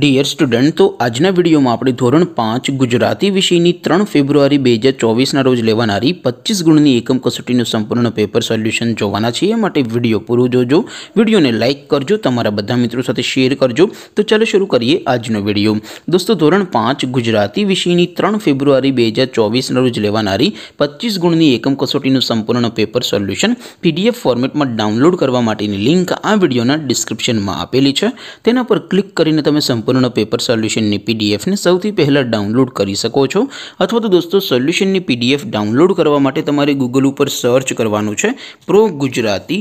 dear student તો આજના વિડિયોમાં આપડી ધોરણ 5 ગુજરાતી વિષયની 3 ફેબ્રુઆરી 2024 ના રોજ લેવાણારી 25 ગુણની એકમ કસોટીનું સંપૂર્ણ પેપર સોલ્યુશન જોવાના છે માટે વિડિયો પૂરું જોજો વિડિયોને લાઈક કરજો તમારા બધા મિત્રો સાથે શેર કરજો તો ચાલો શરૂ કરીએ આજનો વિડિયો દોસ્તો ધોરણ 5 ગુજરાતી વિષયની 3 ફેબ્રુઆરી 2024 ના રોજ લેવાણારી 25 ગુણની એકમ કસોટીનું સંપૂર્ણ પેપર સોલ્યુશન PDF ફોર્મેટમાં ડાઉનલોડ કરવા માટેની લિંક આ વિડિયોના ડિસ્ક્રિપ્શનમાં આપેલી છે તેના પર ક્લિક કરીને તમે કોનો પેપર સોલ્યુશન ની પીડીએફ ને સૌથી પહેલા ડાઉનલોડ કરી શકો છો અથવા તો દોસ્તો સોલ્યુશન ની પીડીએફ ડાઉનલોડ કરવા માટે તમારે Google ઉપર સર્ચ કરવાનું છે પ્રો ગુજરાતી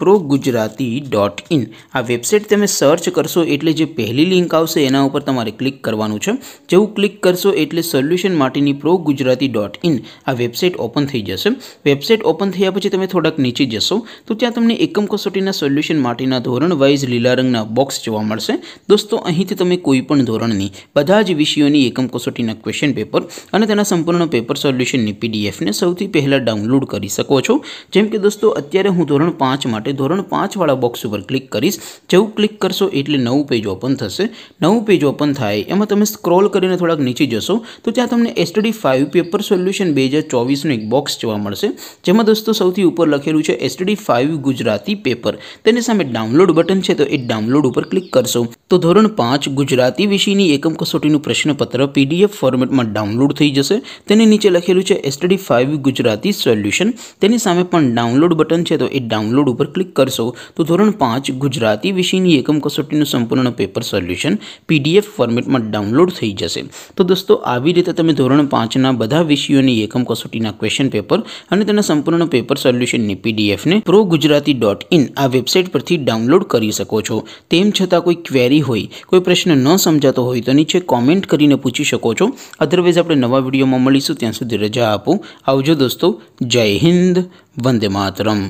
progujarati.in આ વેબસાઈટ તમે સર્ચ કરશો એટલે જે પહેલી લિંક આવશે તેના ઉપર તમારે ક્લિક કરવાનું છે જેવું ક્લિક કરશો એટલે solution mart ni progujarati.in આ વેબસાઈટ ઓપન થઈ જશે વેબસાઈટ ઓપન થઈયા પછી તમે થોડક નીચે જશો તો ત્યાં તમને એકમ કસોટીના સોલ્યુશન માર્ટીના ધોરણ વાઇઝ લીલા રંગના બોક્સ જોવા મળશે દોસ્તો અહીંથી તમે કોઈ પણ ધોરણની બધા જ વિષયોની એકમ કસોટીના ક્વેશ્ચન પેપર અને તેના સંપૂર્ણનો પેપર સોલ્યુશન ની પીડીએફ ને સૌથી પહેલા ડાઉનલોડ કરી શકો છો જેમ કે દોસ્તો અત્યારે હું ધોરણ 5 માં ધોરણ 5 વાળો બોક્સ ઉપર ક્લિક કરીશ જેઉ ક્લિક કરશો એટલે નવું પેજ ઓપન થશે નવું પેજ ઓપન થાય એમાં તમે સ્ક્રોલ કરીને થોડક નીચે જશો તો ત્યાં તમને STD 5 પેપર સોલ્યુશન 2024 નો એક બોક્સ જોવા મળશે જેમાં દોસ્તો સૌથી ઉપર લખેલું છે STD 5 ગુજરાતી પેપર તેની સામે ડાઉનલોડ બટન છે તો એ ડાઉનલોડ ઉપર ક્લિક કરશો તો ધોરણ 5 ગુજરાતી વિષયની એકમ કસોટીનું પ્રશ્નપત્ર PDF ફોર્મેટમાં ડાઉનલોડ થઈ જશે તેની નીચે લખેલું છે STD 5 ગુજરાતી સોલ્યુશન તેની સામે પણ ડાઉનલોડ બટન છે તો એ ડાઉનલોડ ઉપર ક્લિક કરશો તો ધોરણ પાંચ ગુજરાતી વિષયની એકમ કસોટીનું સંપૂર્ણ પેપર સોલ્યુશન પીડીએફ ફોર્મેટમાં ડાઉનલોડ થઈ જશે તો દોસ્તો આવી રીતે તમે ધોરણ પાંચના બધા વિષયોની એકમ કસોટીના ક્વેશ્ચન પેપર અને તેના સંપૂર્ણ પેપર સોલ્યુશનની પીડીએફને પ્રો ગુજરાતી ડોટ ઇન આ વેબસાઇટ પરથી ડાઉનલોડ કરી શકો છો તેમ છતાં કોઈ ક્વેરી હોય કોઈ પ્રશ્ન ન સમજાતો હોય તો નીચે કોમેન્ટ કરીને પૂછી શકો છો અધરવાઇઝ આપણે નવા વિડીયોમાં મળીશું ત્યાં સુધી રજા આપો આવજો દોસ્તો જય હિન્દ વંદે માતરમ